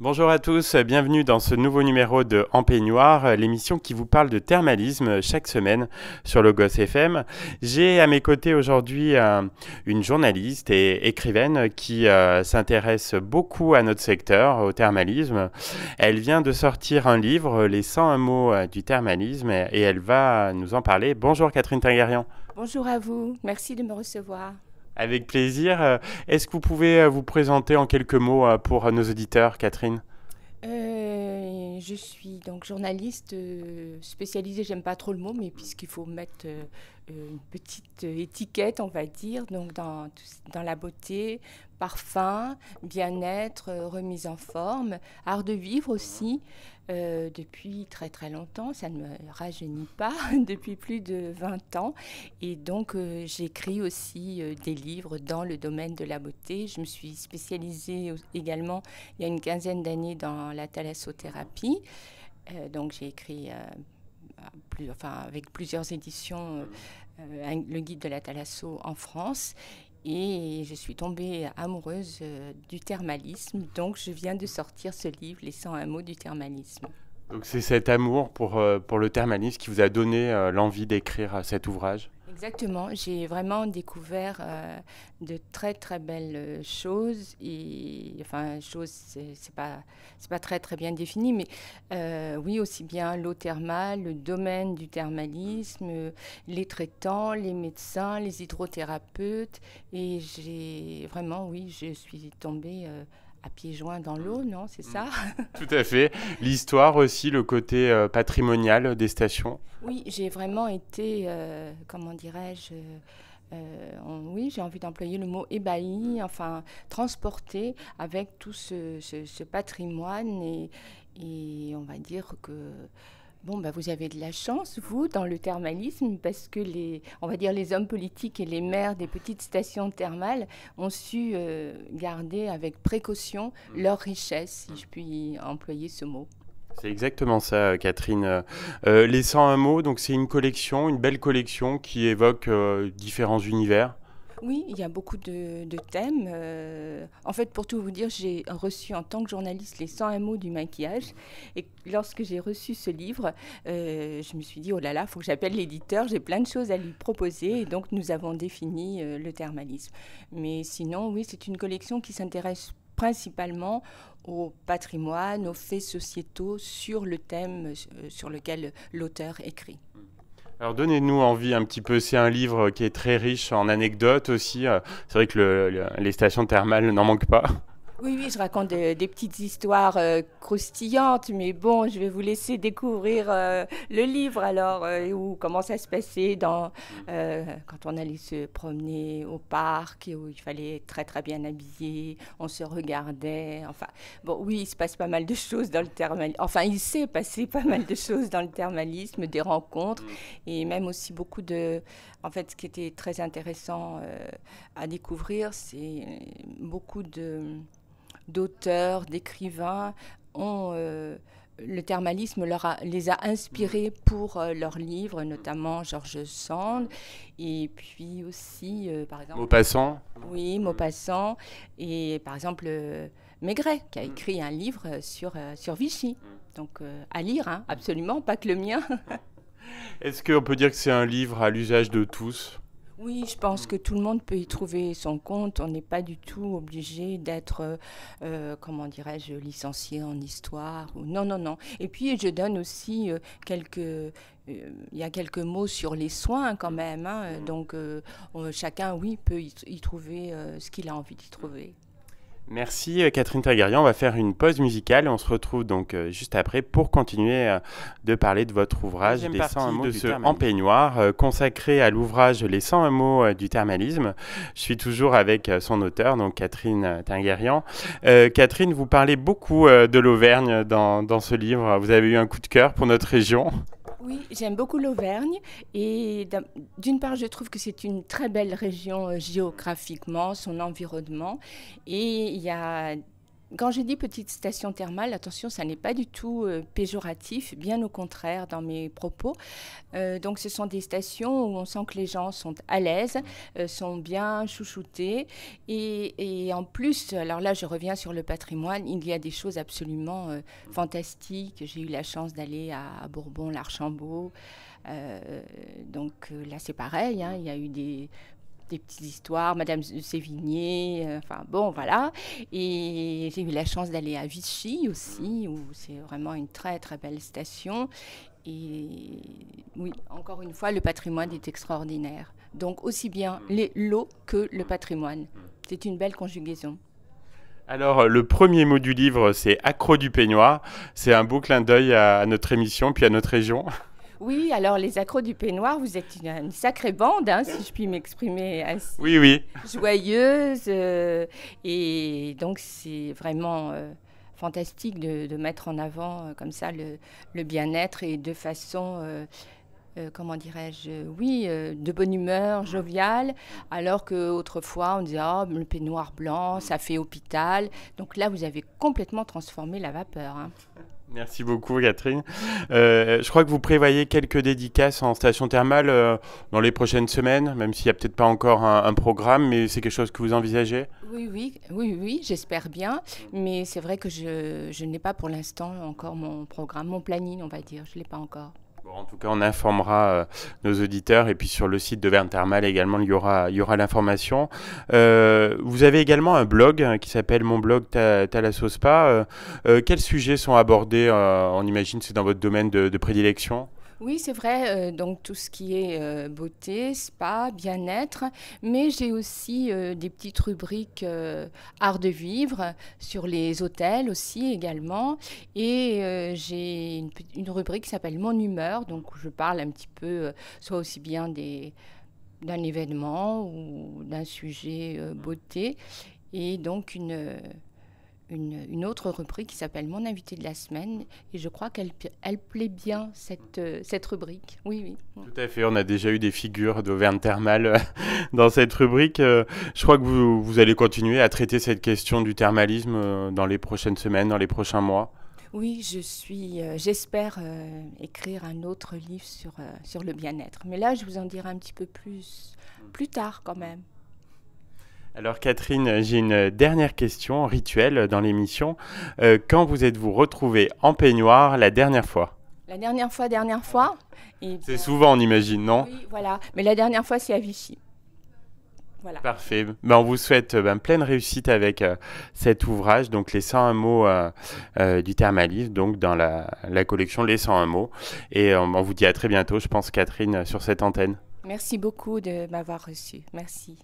Bonjour à tous, bienvenue dans ce nouveau numéro de En peignoir, l'émission qui vous parle de thermalisme chaque semaine sur le Logos FM. J'ai à mes côtés aujourd'hui euh, une journaliste et écrivaine qui euh, s'intéresse beaucoup à notre secteur, au thermalisme. Elle vient de sortir un livre, Les 100 mots euh, du thermalisme, et elle va nous en parler. Bonjour Catherine Tinguérian. Bonjour à vous, merci de me recevoir. Avec plaisir. Euh, est-ce que vous pouvez euh, vous présenter en quelques mots euh, pour nos auditeurs, Catherine je suis donc journaliste spécialisée, j'aime pas trop le mot, mais puisqu'il faut mettre euh, une petite euh, étiquette, on va dire, donc dans, dans la beauté, parfum, bien-être, euh, remise en forme, art de vivre aussi, depuis très très longtemps, ça ne me rajeunit pas, depuis plus de 20 ans. Et donc j'écris aussi des livres dans le domaine de la beauté. Je me suis spécialisée également il y a une quinzaine d'années dans la thalassothérapie. donc j'ai écrit enfin, avec plusieurs éditions, euh, euh, le guide de la Thalasso en France. Et je suis tombée amoureuse euh, du thermalisme. Donc, je viens de sortir ce livre, Laissant un mot du thermalisme. Donc, c'est cet amour pour, pour le thermalisme qui vous a donné l'envie d'écrire cet ouvrage Exactement, j'ai vraiment découvert euh, de très très belles euh, choses. Et, enfin, choses, c'est pas, pas très très bien défini, mais euh, oui, aussi bien l'eau thermale, le domaine du thermalisme, les traitants, les médecins, les hydrothérapeutes. Et j'ai vraiment, oui, je suis tombée à pieds joints dans l'eau, mm. non C'est mm. ça Tout à fait. L'histoire aussi, le côté euh, patrimonial des stations. Oui, j'ai vraiment été, euh, comment dirais-je, euh, oui, j'ai envie d'employer le mot ébahi, enfin transporté avec tout ce, patrimoine et, et, on va dire que Bon, bah, vous avez de la chance, vous, dans le thermalisme, parce que les, on va dire, les hommes politiques et les maires des petites stations thermales ont su euh, garder avec précaution mm. leur richesse, si je puis employer ce mot. C'est exactement ça, Catherine. Euh, laissant un mot, donc c'est une collection, une belle collection qui évoque euh, différents univers. Oui, il y a beaucoup de, thèmes. Euh, en fait, pour tout vous dire, j'ai reçu en tant que journaliste les 101 mots du maquillage. Et lorsque j'ai reçu ce livre, euh, je me suis dit, oh là là, il faut que j'appelle l'éditeur, j'ai plein de choses à lui proposer. Et donc, nous avons défini euh, le thermalisme. Mais sinon, oui, c'est une collection qui s'intéresse principalement au patrimoine, aux faits sociétaux sur le thème sur lequel l'auteur écrit. Alors donnez-nous envie un petit peu, c'est un livre qui est très riche en anecdotes aussi. Euh, c'est vrai que les stations thermales n'en manquent pas. Oui, oui, je raconte des petites histoires euh, croustillantes, mais bon, je vais vous laisser découvrir euh, le livre alors, où euh, ou comment ça se passait dans, quand on allait se promener au parc, où il fallait être très très bien habillé, on se regardait. Enfin, bon, oui, il se passe pas mal de choses dans le thermalisme. Enfin, il s'est passé pas mal de choses dans le thermalisme, des rencontres, mm. et même aussi beaucoup de. En fait, ce qui était très intéressant à découvrir, c'est beaucoup de d'auteurs, d'écrivains ont euh, le thermalisme les a inspirés mm. pour euh, leurs livres, notamment Georges Sand, et puis aussi, euh, par exemple... Maupassant Oui, Maupassant, et par exemple Maigret, qui a mm. écrit un livre sur, sur Vichy. Mm. Donc à lire, hein, absolument, pas que le mien. Est-ce qu'on peut dire que c'est un livre à l'usage de tous oui, je pense que tout le monde peut y trouver son compte. On n'est pas du tout obligé d'être, euh, euh, comment dirais-je, licencié en histoire. Ou... Non, non, non. Et puis, je donne aussi euh, quelques il y a quelques mots sur les soins quand même. Hein. Mm. Donc chacun, oui, peut y, trouver ce qu'il a envie d'y trouver. Merci euh, Catherine Tagarian. On va faire une pause musicale et on se retrouve donc euh, juste après pour continuer euh, de parler de votre ouvrage Les 100 mots de ce consacré à l'ouvrage Les 100 mots du thermalisme. Je suis toujours avec son auteur, donc Catherine Tagarian. Catherine, vous parlez beaucoup de l'Auvergne dans, dans ce livre. Vous avez eu un coup de cœur pour notre région. Oui, j'aime beaucoup l'Auvergne. Et d'une part, je trouve que c'est une très belle région euh, géographiquement, son environnement. Et il y a quand je dis petite station thermale, attention, ça n'est pas du tout euh, péjoratif, bien au contraire dans mes propos. Euh, donc ce sont des stations où on sent que les gens sont à l'aise, euh, sont bien chouchoutés. Et, en plus, alors là je reviens sur le patrimoine, il y a des choses absolument fantastiques. J'ai eu la chance d'aller à Bourbon-l'Archambault. donc là, c'est pareil. Hein, il y a eu des des petites histoires, Madame Sévigné, euh, enfin bon, voilà. Et j'ai eu la chance d'aller à Vichy aussi, où c'est vraiment une très très belle station. Et oui, encore une fois, le patrimoine est extraordinaire. Donc aussi bien mm. les l'eau que le mm. patrimoine. Mm. C'est une belle conjugaison. Alors, le premier mot du livre, c'est Accro du peignoir. C'est un beau clin d'œil à notre émission, puis à notre région. Oui, alors les accros du peignoir, vous êtes une, sacrée bande, hein, si je puis m'exprimer ainsi. Oui, oui. Joyeuse. Euh, et donc c'est vraiment euh, fantastique de, mettre en avant euh, comme ça le, bien-être et de façon... comment dirais-je, oui, de bonne humeur, joviale, alors que autrefois, on disait oh, le peignoir blanc, ça fait hôpital. Donc là, vous avez complètement transformé la vapeur. Hein. Merci beaucoup, Catherine. Euh, je crois que vous prévoyez quelques dédicaces en station thermale euh, dans les prochaines semaines, même s'il n'y a peut-être pas encore un, programme, mais c'est quelque chose que vous envisagez Oui, oui, oui, oui, j'espère bien. Mais c'est vrai que je, je n'ai pas pour l'instant encore mon programme, mon planning, on va dire. Je ne l'ai pas encore en tout cas, on informera euh, nos auditeurs et puis sur le site de Verne Thermal également, il y aura, il y aura l'information. Euh, vous avez également un blog hein, qui s'appelle Mon blog sauce euh, euh, quels sujets sont abordés On imagine que c'est dans votre domaine de prédilection oui, c'est vrai, euh, donc tout ce qui est euh, beauté, spa, bien-être, mais j'ai aussi euh, des petites rubriques art de vivre sur les hôtels aussi également, et j'ai une, rubrique qui s'appelle Mon humeur, donc je parle un petit peu, soit aussi bien des d'un événement ou d'un sujet beauté, et donc une une, autre rubrique qui s'appelle Mon invité de la semaine. Et je crois qu'elle elle plaît bien, cette, euh, cette rubrique. Oui, oui. Mm. Tout à fait. On a déjà eu des figures d'Auvergne thermale euh, dans cette rubrique. Euh. Je crois que vous, vous, allez continuer à traiter cette question du thermalisme dans les prochaines semaines, dans les prochains mois. Oui, je suis, j'espère écrire un autre livre sur, sur le bien-être. Mais là, je vous en dirai un petit peu plus plus tard quand même. Alors Catherine, j'ai une dernière question rituelle dans l'émission. Euh, quand vous êtes-vous retrouvée en peignoir la dernière fois la dernière fois, dernière fois. Eh c'est souvent, on imagine, non Oui, voilà. Mais la dernière fois, c'est à Vichy. Voilà. Parfait. Ben, on vous souhaite ben, pleine réussite avec euh, cet ouvrage, donc les 101 mots euh, du thermalisme, donc dans la, collection Les 101 mots. Et on, vous dit à très bientôt, je pense, Catherine, sur cette antenne. Merci beaucoup de m'avoir reçu. Merci.